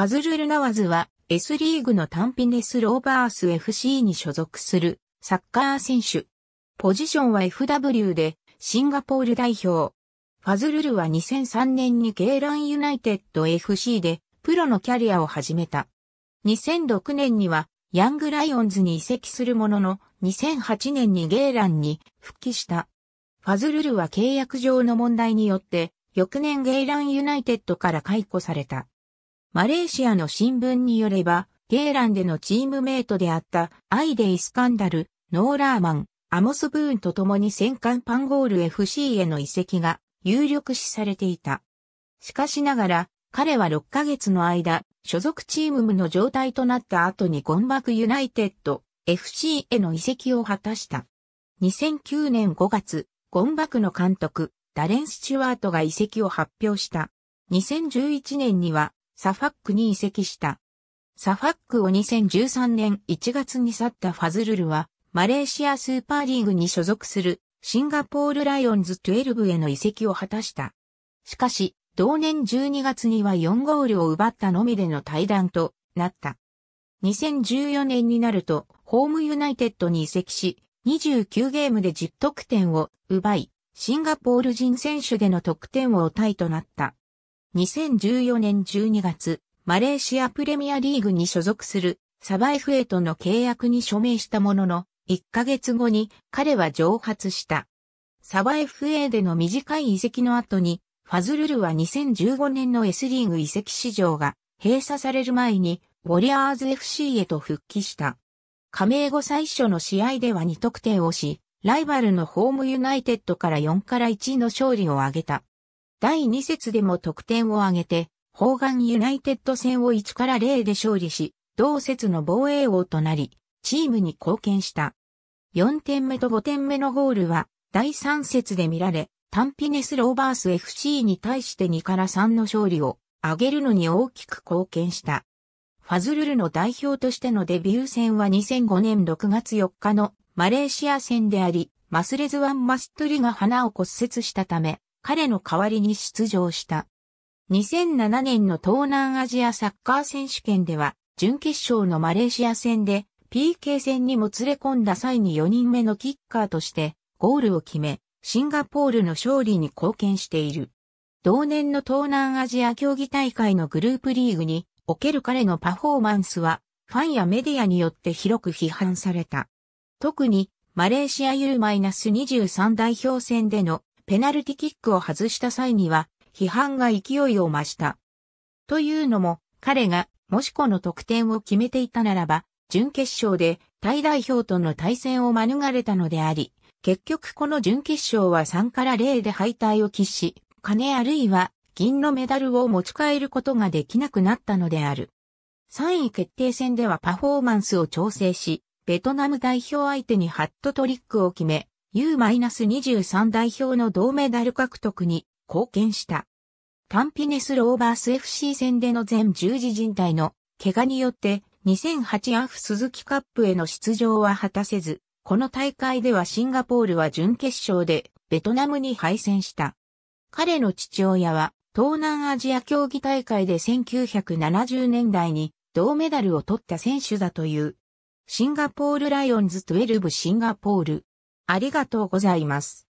ファズル・ルナワズは S リーグのタンピネス・ローバース FC に所属するサッカー選手。ポジションは FW でシンガポール代表。ファズルルは2003年にゲーランユナイテッド FC でプロのキャリアを始めた。2006年にはヤングライオンズに移籍するものの2008年にゲーランに復帰した。ファズルルは契約上の問題によって翌年ゲイランユナイテッドから解雇された。マレーシアの新聞によれば、ゲーランでのチームメイトであったアイデイ・スカンダル、ノーラーマン、アモス・ブーンと共に戦艦パンゴール FC への移籍が有力視されていた。しかしながら、彼は6ヶ月の間、所属チームの状態となった後にゴンバクユナイテッド FC への移籍を果たした。2009年5月、ゴンバクの監督、ダレン・スチュワートが移籍を発表した。2011年にはサファックに移籍した。サファックを2013年1月に去ったファズルルは、マレーシアスーパーリーグに所属するシンガポールライオンズ12への移籍を果たした。しかし、同年12月には4ゴールを奪ったのみでの対談となった。2014年になると、ホームユナイテッドに移籍し、29ゲームで10得点を奪い、シンガポール人選手での得点王タイとなった。2014年12月、マレーシアプレミアリーグに所属するサバイフエとの契約に署名したものの、1ヶ月後に彼は蒸発した。サバ FA での短い移籍の後に、ファズルルは2015年の S リーグ移籍市場が閉鎖される前に、ウォリアーズ FC へと復帰した。加盟後最初の試合では2得点をし、ライバルのホームユナイテッドから4から1の勝利を挙げた。第2節でも得点を挙げて、ホーガンユナイテッド戦を1から0で勝利し、同節の防衛王となり、チームに貢献した。4点目と5点目のゴールは、第3節で見られ、タンピネス・ローバース FC に対して2から3の勝利を上げるのに大きく貢献した。ファズルルの代表としてのデビュー戦は2005年6月4日のマレーシア戦であり、マスレズワン・マストリが花を骨折したため、彼の代わりに出場した。2007年の東南アジアサッカー選手権では、準決勝のマレーシア戦で PK 戦にもつれ込んだ際に4人目のキッカーとしてゴールを決め、シンガポールの勝利に貢献している。同年の東南アジア競技大会のグループリーグにおける彼のパフォーマンスは、ファンやメディアによって広く批判された。特に、マレーシア U-23 代表戦でのペナルティキックを外した際には、批判が勢いを増した。というのも、彼が、もしこの得点を決めていたならば、準決勝で、タイ代表との対戦を免れたのであり、結局この準決勝は3から0で敗退を喫し、金あるいは銀のメダルを持ち帰ることができなくなったのである。3位決定戦ではパフォーマンスを調整し、ベトナム代表相手にハットトリックを決め、U-23 代表の銅メダル獲得に貢献した。タンピネスローバース FC 戦での全十字人体の怪我によって2008アフ鈴木カップへの出場は果たせず、この大会ではシンガポールは準決勝でベトナムに敗戦した。彼の父親は東南アジア競技大会で1970年代に銅メダルを取った選手だという。シンガポールライオンズ12シンガポールありがとうございます。